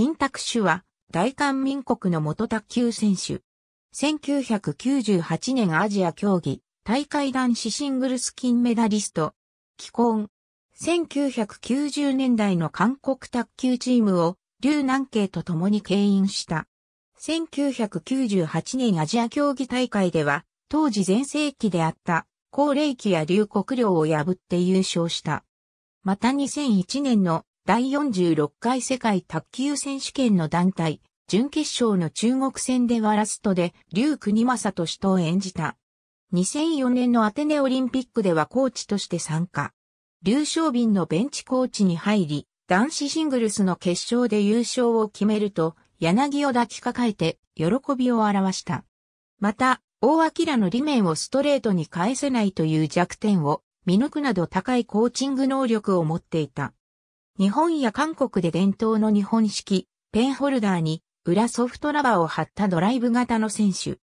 金卓手は、大韓民国の元卓球選手。1998年アジア競技、大会男子シングルス金メダリスト。既婚。1990年代の韓国卓球チームを、劉南慶と共に牽引した。1998年アジア競技大会では、当時全盛期であった、高齢期や劉国領を破って優勝した。また2001年の第46回世界卓球選手権の団体、準決勝の中国戦ではラストで、劉国正と人を演じた。2004年のアテネオリンピックではコーチとして参加。劉昌敏のベンチコーチに入り、男子シングルスの決勝で優勝を決めると、柳を抱きかかえて、喜びを表した。また、大明の理面をストレートに返せないという弱点を、見抜くなど高いコーチング能力を持っていた。日本や韓国で伝統の日本式、ペンホルダーに裏ソフトラバーを貼ったドライブ型の選手。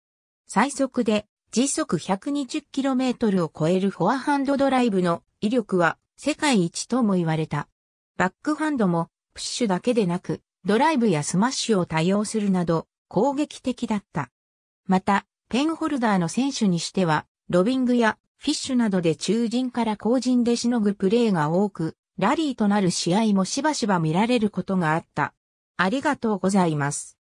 最速で時速 120km を超えるフォアハンドドライブの威力は世界一とも言われた。バックハンドもプッシュだけでなくドライブやスマッシュを多用するなど攻撃的だった。また、ペンホルダーの選手にしてはロビングやフィッシュなどで中陣から後陣でしのぐプレーが多く、ラリーとなる試合もしばしば見られることがあった。ありがとうございます。